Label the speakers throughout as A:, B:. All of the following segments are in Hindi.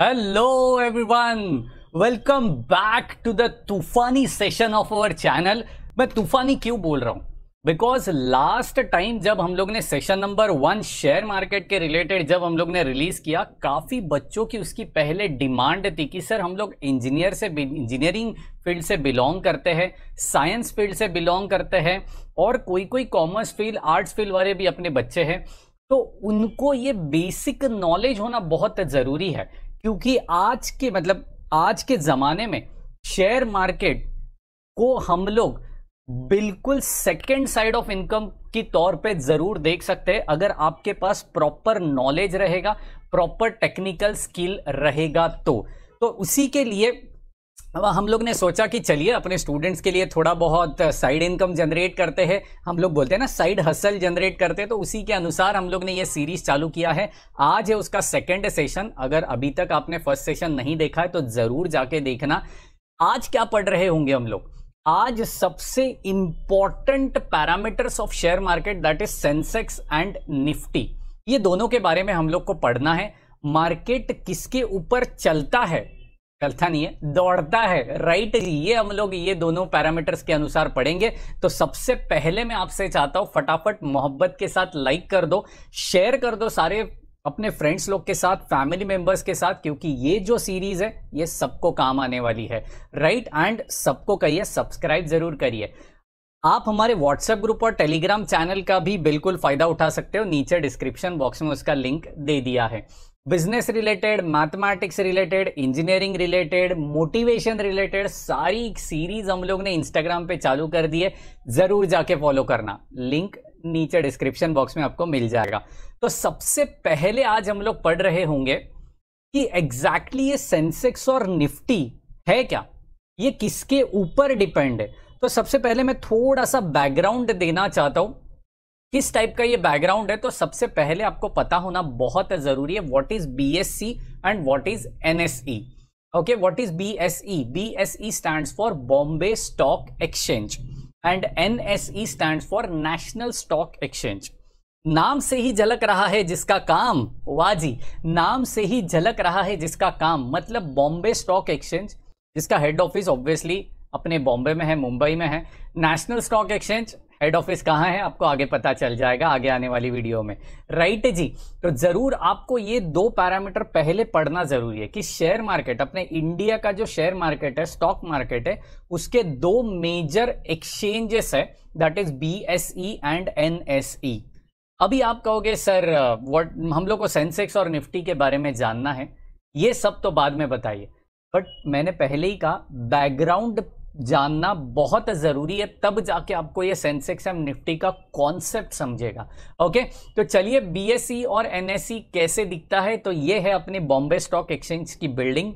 A: Hello everyone welcome back to the तूफानी सेशन ऑफ अवर चैनल मैं तूफानी क्यों बोल रहा हूँ बिकॉज लास्ट टाइम जब हम लोग ने session number one share market के रिलेटेड जब हम लोग ने रिलीज किया काफ़ी बच्चों की उसकी पहले डिमांड थी कि सर हम लोग इंजीनियर से इंजीनियरिंग फील्ड से बिलोंग करते हैं साइंस फील्ड से बिलोंग करते हैं और कोई कोई कॉमर्स फील्ड आर्ट्स फील्ड वाले भी अपने बच्चे हैं तो उनको ये बेसिक नॉलेज होना बहुत ज़रूरी है क्योंकि आज के मतलब आज के ज़माने में शेयर मार्केट को हम लोग बिल्कुल सेकेंड साइड ऑफ इनकम की तौर पे ज़रूर देख सकते हैं अगर आपके पास प्रॉपर नॉलेज रहेगा प्रॉपर टेक्निकल स्किल रहेगा तो तो उसी के लिए अब हम लोग ने सोचा कि चलिए अपने स्टूडेंट्स के लिए थोड़ा बहुत साइड इनकम जनरेट करते हैं हम लोग बोलते हैं ना साइड हसल जनरेट करते हैं तो उसी के अनुसार हम लोग ने ये सीरीज चालू किया है आज है उसका सेकंड सेशन अगर अभी तक आपने फर्स्ट सेशन नहीं देखा है तो ज़रूर जाके देखना आज क्या पढ़ रहे होंगे हम लोग आज सबसे important parameters of share market that is Sensex and Nifty ये दोनों के बारे में हम लोग को पढ़ना है मार्केट किसके ऊपर चलता है चलता नहीं है दौड़ता है राइट ये हम लोग ये दोनों पैरामीटर्स के अनुसार पढ़ेंगे तो सबसे पहले मैं आपसे चाहता हूँ फटाफट मोहब्बत के साथ लाइक कर दो शेयर कर दो सारे अपने फ्रेंड्स लोग के साथ फैमिली मेंबर्स के साथ क्योंकि ये जो सीरीज है ये सबको काम आने वाली है राइट एंड सबको कहिए सब्सक्राइब जरूर करिए आप हमारे व्हाट्सएप ग्रुप और टेलीग्राम चैनल का भी बिल्कुल फायदा उठा सकते हो नीचे डिस्क्रिप्शन बॉक्स में उसका लिंक दे दिया है business related mathematics related engineering related motivation related सारी एक सीरीज हम लोग ने इंस्टाग्राम पे चालू कर दी है जरूर जाके फॉलो करना लिंक नीचे डिस्क्रिप्शन बॉक्स में आपको मिल जाएगा तो सबसे पहले आज हम लोग पढ़ रहे होंगे कि एग्जैक्टली ये सेंसेक्स और निफ्टी है क्या ये किसके ऊपर डिपेंड है तो सबसे पहले मैं थोड़ा सा बैकग्राउंड देना चाहता हूं किस टाइप का ये बैकग्राउंड है तो सबसे पहले आपको पता होना बहुत जरूरी है what is B S E and what is N okay what is BSE BSE stands for Bombay stock exchange and NSE stands for national stock Exchange नाम से ही झलक रहा है जिसका काम वाजी नाम से ही झलक रहा है जिसका काम मतलब बॉम्बे स्टॉक एक्सचेंज जिसका हेड ऑफिस ऑब्वियसली अपने बॉम्बे में है मुंबई में है national stock Exchange head office कहाँ है आपको आगे पता चल जाएगा आगे आने वाली वीडियो में राइट right जी तो ज़रूर आपको ये दो पैरामीटर पहले पढ़ना ज़रूरी है कि शेयर मार्केट अपने इंडिया का जो शेयर मार्केट है स्टॉक मार्केट है उसके दो मेजर एक्सचेंजेस है that is B S E and N S E अभी आप कहोगे सर वॉट हम लोग को सेंसेक्स और निफ्टी के बारे में जानना है ये सब तो बाद में बताइए बट मैंने पहले ही कहा बैकग्राउंड जानना बहुत ज़रूरी है तब जाके आपको ये सेंसेक्स एम निफ्टी का कॉन्सेप्ट समझेगा ओके तो चलिए बी e और एन e कैसे दिखता है तो ये है अपने बॉम्बे स्टॉक एक्सचेंज की बिल्डिंग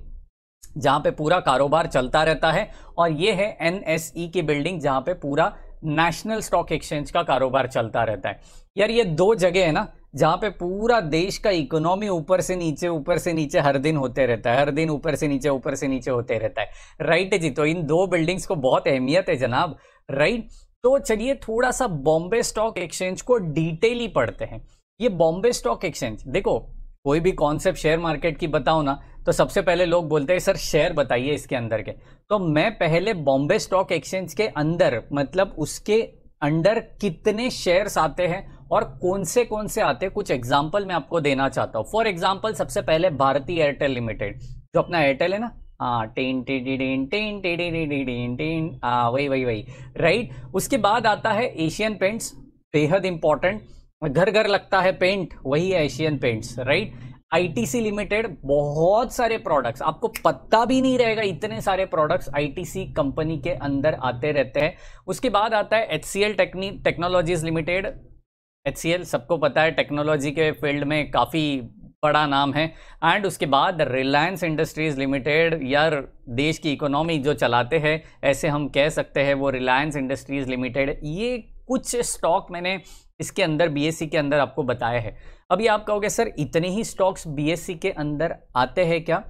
A: जहाँ पे पूरा कारोबार चलता रहता है और ये है एन e की बिल्डिंग जहाँ पे पूरा नेशनल स्टॉक एक्सचेंज का कारोबार चलता रहता है यार ये दो जगह है ना जहाँ पे पूरा देश का इकोनॉमी ऊपर से नीचे ऊपर से नीचे हर दिन होते रहता है हर दिन ऊपर से नीचे ऊपर से नीचे होते रहता है राइट है जी तो इन दो बिल्डिंग्स को बहुत अहमियत है जनाब राइट तो चलिए थोड़ा सा बॉम्बे स्टॉक एक्सचेंज को डिटेल ही पढ़ते हैं ये बॉम्बे स्टॉक एक्सचेंज देखो कोई भी कॉन्सेप्ट शेयर मार्केट की बताओ ना तो सबसे पहले लोग बोलते हैं सर शेयर बताइए इसके अंदर के तो मैं पहले बॉम्बे स्टॉक एक्सचेंज के अंदर मतलब उसके अंडर कितने शेयर्स आते हैं और कौन से कौन से आते हैं कुछ एग्जाम्पल मैं आपको देना चाहता हूँ फॉर एग्जाम्पल सबसे पहले भारतीय एयरटेल लिमिटेड जो अपना एयरटेल है ना हाँ ten ten ten D ten वही वही वही राइट उसके बाद आता है एशियन पेंट्स बेहद इंपॉर्टेंट घर घर लगता है पेंट वही है एशियन पेंट्स राइट आईटीसी लिमिटेड बहुत सारे प्रोडक्ट्स आपको पता भी नहीं रहेगा इतने सारे प्रोडक्ट्स आईटीसी कंपनी के अंदर आते रहते हैं उसके बाद आता है एच सी एल टेक्नी technologies limited H C L सबको पता है टेक्नोलॉजी के फील्ड में काफ़ी बड़ा नाम है एंड उसके बाद रिलायंस इंडस्ट्रीज़ लिमिटेड यार देश की इकोनॉमी जो चलाते हैं ऐसे हम कह सकते हैं वो रिलायंस इंडस्ट्रीज़ लिमिटेड ये कुछ स्टॉक मैंने इसके अंदर बीएससी के अंदर आपको बताया है अभी आप कहोगे सर इतने ही स्टॉक्स बीएससी के अंदर आते हैं क्या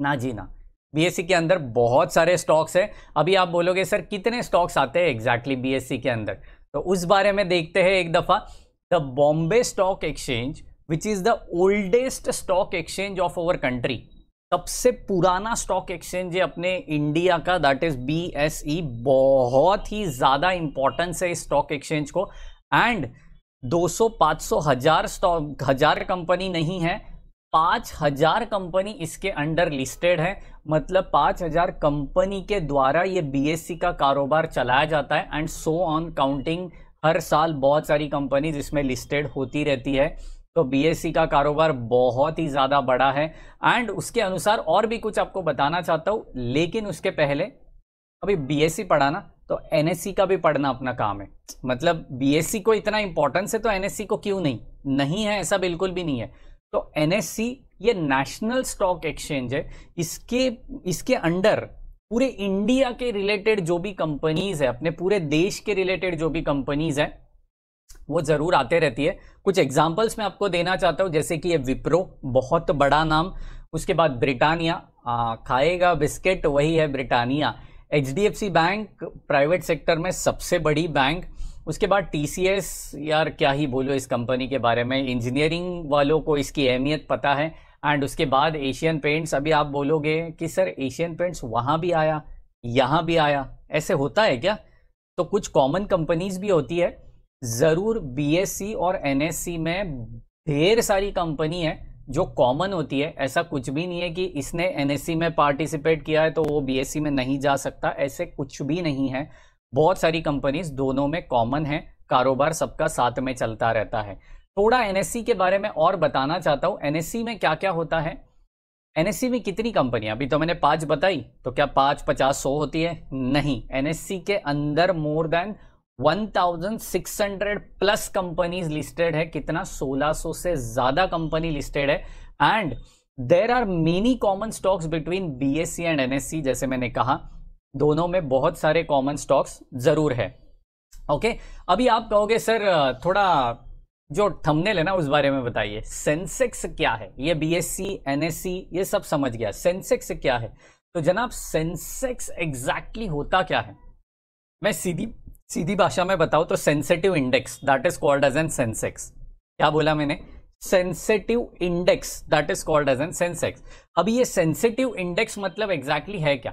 A: ना जी ना बीएससी के अंदर बहुत सारे स्टॉक्स हैं अभी आप बोलोगे सर कितने स्टॉक्स आते हैं एग्जैक्टली बीएससी के अंदर तो उस बारे में देखते हैं एक दफ़ा the Bombay stock exchange which is the oldest stock exchange of our country सबसे पुराना स्टॉक एक्सचेंज है अपने इंडिया का दैट इज बी बहुत ही ज़्यादा इंपॉर्टेंस है इस स्टॉक एक्सचेंज को एंड 200, 500, हजार स्टॉक हजार कंपनी नहीं है पाँच हजार कंपनी इसके अंडर लिस्टेड है मतलब पाँच हजार कंपनी के द्वारा ये बी e का कारोबार चलाया जाता है एंड सो ऑन काउंटिंग हर साल बहुत सारी कंपनीज इसमें लिस्टेड होती रहती है तो बी e का कारोबार बहुत ही ज़्यादा बड़ा है एंड उसके अनुसार और भी कुछ आपको बताना चाहता हूँ लेकिन उसके पहले अभी बीएससी e पढ़ा ना तो एनएससी e का भी पढ़ना अपना काम है मतलब बीएससी e को इतना इंपॉर्टेंस है तो एनएससी को क्यों नहीं नहीं है ऐसा बिल्कुल भी नहीं है तो एनएससी ये नेशनल स्टॉक एक्सचेंज है इसके इसके अंडर पूरे इंडिया के रिलेटेड जो भी कंपनीज है अपने पूरे देश के रिलेटेड जो भी कंपनीज है वो जरूर आते रहती है कुछ एग्जाम्पल्स मैं आपको देना चाहता हूँ जैसे कि ये विप्रो बहुत बड़ा नाम उसके बाद ब्रिटानिया आ, खाएगा बिस्किट वही है Britannia H D F C bank private sector में सबसे बड़ी बैंक उसके बाद टी सी एस यार क्या ही बोलो इस कंपनी के बारे में इंजीनियरिंग वालों को इसकी अहमियत पता है एंड उसके बाद एशियन पेंट्स अभी आप बोलोगे कि सर एशियन पेंट्स वहाँ भी आया यहाँ भी आया ऐसे होता है क्या तो कुछ कॉमन कंपनीज भी होती है ज़रूर बी और एनएससी में ढेर सारी कंपनी है जो कॉमन होती है ऐसा कुछ भी नहीं है कि इसने एनएससी में पार्टिसिपेट किया है तो वो बी में नहीं जा सकता ऐसे कुछ भी नहीं है बहुत सारी कंपनीज दोनों में कॉमन है कारोबार सबका साथ में चलता रहता है थोड़ा एनएससी के बारे में और बताना चाहता हूँ एन में क्या क्या होता है एनएससी में कितनी कंपनियां अभी तो मैंने पांच बताई तो क्या पांच पचास सौ होती है नहीं एनएससी के अंदर more than 1600 plus companies listed है कितना 1600 से ज्यादा कंपनी लिस्टेड है and there are many common stocks between BSC and NSC जैसे मैंने कहा दोनों में बहुत सारे कॉमन स्टॉक्स जरूर है ओके okay? अभी आप कहोगे सर थोड़ा जो थंबनेल है ना उस बारे में बताइए सेंसेक्स क्या है ये बीएससी एनएससी e, e, ये सब समझ गया सेंसेक्स क्या है तो जनाब सेंसेक्स एग्जैक्टली exactly होता क्या है मैं सीधी सीधी भाषा में बताओ तो sensitive index that is called as an Sensex क्या बोला मैंने sensitive index that is called as an Sensex अभी ये सेंसेटिव इंडेक्स मतलब एग्जैक्टली exactly है क्या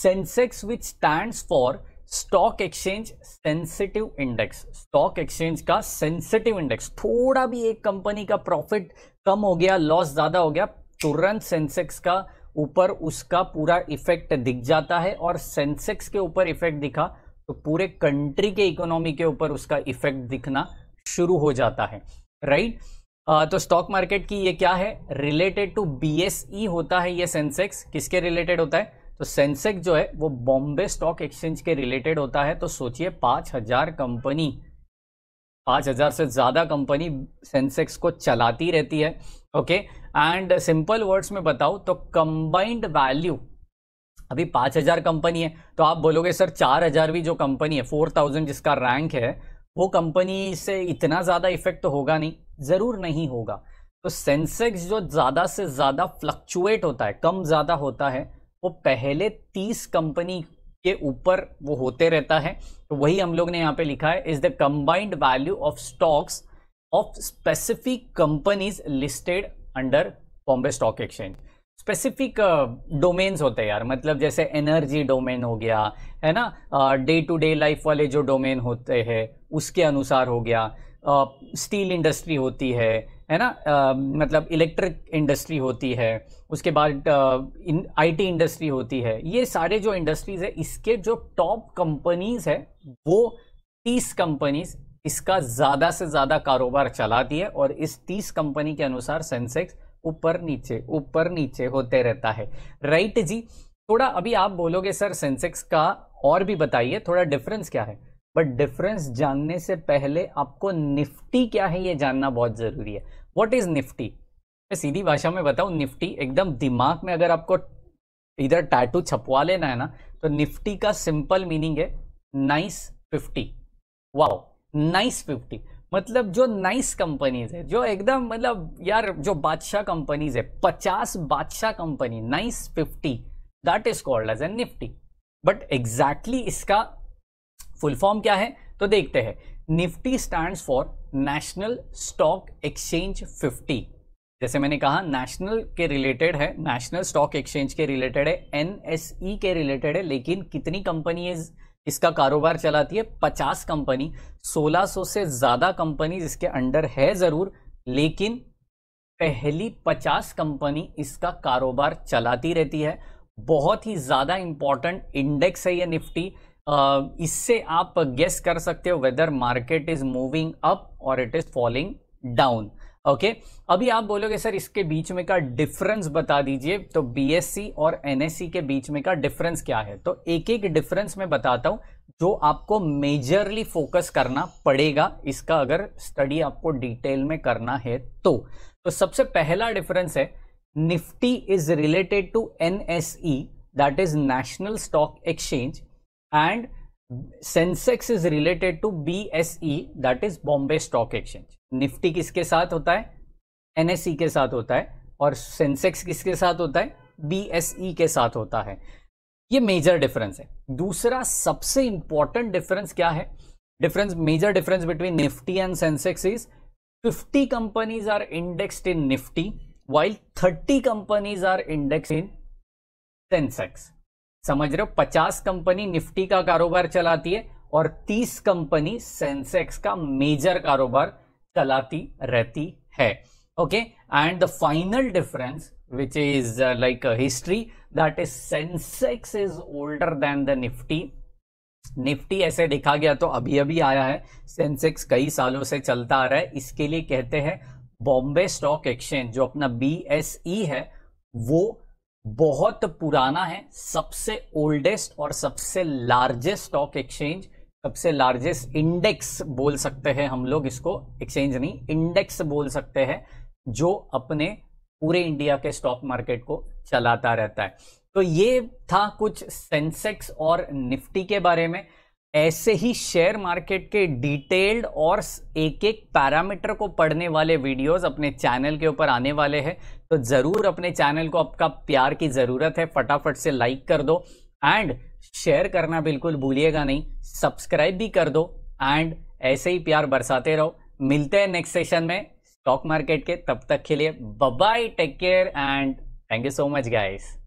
A: Sensex which stand for stock exchange sensitive index stock exchange का सेंसिटिव इंडेक्स थोड़ा भी एक कंपनी का प्रॉफिट कम हो गया लॉस ज्यादा हो गया तुरंत सेंसेक्स का ऊपर उसका पूरा इफेक्ट दिख जाता है और सेंसेक्स के ऊपर इफेक्ट दिखा तो पूरे कंट्री के इकोनॉमी के ऊपर उसका इफेक्ट दिखना शुरू हो जाता है राइट right? तो स्टॉक मार्केट की ये क्या है रिलेटेड टू बीएसई होता है ये सेंसेक्स किसके रिलेटेड होता है तो सेंसेक्स जो है वो बॉम्बे स्टॉक एक्सचेंज के रिलेटेड होता है तो सोचिए पांच हजार कंपनी पांच हजार से ज़्यादा कंपनी सेंसेक्स को चलाती रहती है ओके एंड सिंपल वर्ड्स में बताओ तो कंबाइंड वैल्यू अभी पाँच हज़ार कंपनी है तो आप बोलोगे सर चार हज़ार भी जो कंपनी है फोर थाउजेंड जिसका रैंक है वो कंपनी से इतना ज़्यादा इफेक्ट तो होगा नहीं ज़रूर नहीं होगा तो सेंसेक्स जो ज़्यादा से ज़्यादा फ्लक्चुएट होता है कम ज़्यादा होता है वो पहले तीस कंपनी के ऊपर वो होते रहता है तो वही हम लोग ने यहाँ पे लिखा है is the combined value of stocks of specific companies listed under Bombay stock exchange specific domains uh, होते हैं यार मतलब जैसे एनर्जी डोमेन हो गया है ना डे टू डे लाइफ वाले जो डोमेन होते हैं उसके अनुसार हो गया स्टील uh, इंडस्ट्री होती है है ना uh, मतलब इलेक्ट्रिक इंडस्ट्री होती है उसके बाद आईटी uh, इंडस्ट्री होती है ये सारे जो इंडस्ट्रीज है इसके जो टॉप कंपनीज है वो तीस कंपनीज इसका ज़्यादा से ज़्यादा कारोबार चलाती है और इस तीस कंपनी के अनुसार सेंसेक्स ऊपर नीचे ऊपर नीचे होते रहता है राइट right जी थोड़ा अभी आप बोलोगे सर सेंसेक्स का और भी बताइए थोड़ा डिफरेंस क्या है बट डिफरेंस जानने से पहले आपको निफ्टी क्या है ये जानना बहुत ज़रूरी है वॉट इज़ निफ्टी मैं सीधी भाषा में बताऊं निफ्टी एकदम दिमाग में अगर आपको इधर टैटू छपवा लेना है ना तो निफ्टी का सिंपल मीनिंग है nice fifty wow nice fifty मतलब जो नाइस कंपनीज है जो एकदम मतलब यार जो बादशाह कंपनीज है पचास बादशाह company nice fifty that is called as a Nifty but exactly इसका फुल फॉर्म क्या है तो देखते हैं Nifty stand for national stock exchange fifty जैसे मैंने कहा नेशनल के रिलेटेड है नेशनल स्टॉक एक्सचेंज के रिलेटेड है एनएसई e के रिलेटेड है लेकिन कितनी कंपनीज इसका कारोबार चलाती है पचास कंपनी सोलह सो से ज़्यादा कंपनी इसके अंडर है ज़रूर लेकिन पहली पचास कंपनी इसका कारोबार चलाती रहती है बहुत ही ज़्यादा इंपॉर्टेंट इंडेक्स है ये निफ्टी इससे आप गेस कर सकते हो weather market is moving up और it is falling down okay okay? अभी आप बोलोगे सर इसके बीच में का डिफरेंस बता दीजिए तो बीएससी और एनएससी के बीच में का डिफरेंस क्या है तो एक एक डिफरेंस मैं बताता हूं जो आपको मेजरली फोकस करना पड़ेगा इसका अगर स्टडी आपको डिटेल में करना है तो तो सबसे पहला डिफरेंस है Nifty is related to NSE that is national stock exchange and Sensex is related to E that is Bombay stock exchange Nifty किसके साथ होता है एन e के साथ होता है और सेंसेक्स किसके साथ होता है बी e के साथ होता है ये मेजर डिफरेंस है दूसरा सबसे इंपॉर्टेंट डिफरेंस क्या है difference major difference between Nifty and Sensex is 50 companies are indexed in Nifty while 30 companies are index in Sensex समझ रहे हो पचास कंपनी निफ्टी का कारोबार चलाती है और तीस कंपनी सेंसेक्स का मेजर कारोबार चलाती रहती है okay and the final difference which is like history that is Sensex is older than the Nifty Nifty ऐसे देखा गया तो अभी अभी आया है सेंसेक्स कई सालों से चलता आ रहा है इसके लिए कहते हैं बॉम्बे स्टॉक एक्सचेंज जो अपना बी एस ई है वो बहुत पुराना है सबसे ओल्डेस्ट और सबसे लार्जेस्ट स्टॉक एक्सचेंज सबसे लार्जेस्ट इंडेक्स बोल सकते हैं हम लोग इसको एक्सचेंज नहीं इंडेक्स बोल सकते हैं जो अपने पूरे इंडिया के स्टॉक मार्केट को चलाता रहता है तो ये था कुछ सेंसेक्स और निफ्टी के बारे में ऐसे ही शेयर मार्केट के डिटेल्ड और एक एक पैरामीटर को पढ़ने वाले वीडियोस अपने चैनल के ऊपर आने वाले हैं तो ज़रूर अपने चैनल को आपका प्यार की ज़रूरत है फटाफट से लाइक कर दो एंड शेयर करना बिल्कुल भूलिएगा नहीं सब्सक्राइब भी कर दो एंड ऐसे ही प्यार बरसाते रहो मिलते हैं नेक्स्ट सेशन में स्टॉक मार्केट के तब तक के लिए bye take care and thank you so much guys